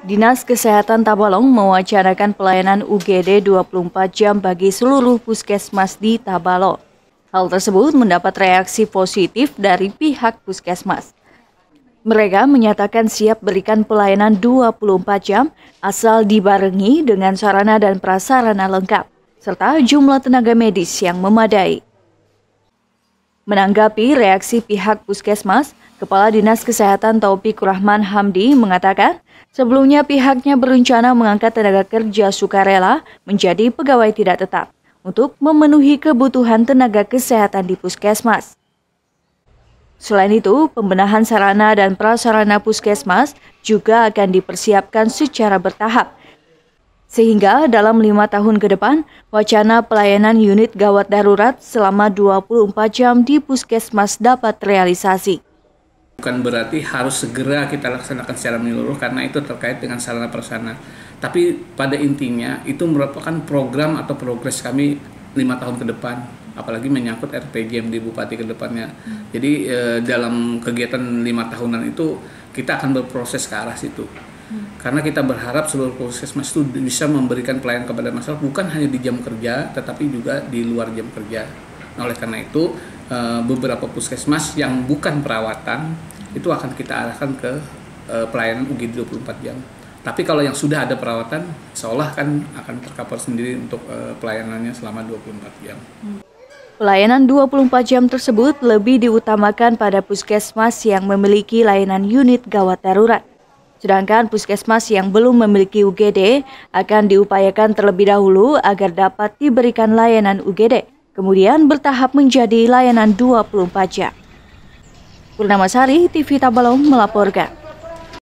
Dinas Kesehatan Tabalong mewacanakan pelayanan UGD 24 jam bagi seluruh puskesmas di Tabalong. Hal tersebut mendapat reaksi positif dari pihak puskesmas. Mereka menyatakan siap berikan pelayanan 24 jam asal dibarengi dengan sarana dan prasarana lengkap, serta jumlah tenaga medis yang memadai. Menanggapi reaksi pihak puskesmas, Kepala Dinas Kesehatan Taufik Rahman Hamdi mengatakan, sebelumnya pihaknya berencana mengangkat tenaga kerja sukarela menjadi pegawai tidak tetap untuk memenuhi kebutuhan tenaga kesehatan di puskesmas. Selain itu, pembenahan sarana dan prasarana puskesmas juga akan dipersiapkan secara bertahap sehingga dalam lima tahun ke depan, wacana pelayanan unit gawat darurat selama 24 jam di puskesmas dapat realisasi Bukan berarti harus segera kita laksanakan secara menyeluruh karena itu terkait dengan sarana prasarana. Tapi pada intinya itu merupakan program atau progres kami lima tahun ke depan apalagi menyangkut RPJM di bupati ke depannya. Jadi eh, dalam kegiatan lima tahunan itu kita akan berproses ke arah situ karena kita berharap seluruh puskesmas itu bisa memberikan pelayanan kepada masyarakat bukan hanya di jam kerja tetapi juga di luar jam kerja nah, oleh karena itu eh, beberapa puskesmas yang bukan perawatan itu akan kita arahkan ke eh, pelayanan UGD 24 jam tapi kalau yang sudah ada perawatan seolah kan akan terkapar sendiri untuk eh, pelayanannya selama 24 jam Pelayanan 24 jam tersebut lebih diutamakan pada puskesmas yang memiliki layanan unit gawat darurat. Sedangkan puskesmas yang belum memiliki UGD akan diupayakan terlebih dahulu agar dapat diberikan layanan UGD, kemudian bertahap menjadi layanan 24 jam. Purnama Sari, TV Tabalong melaporkan.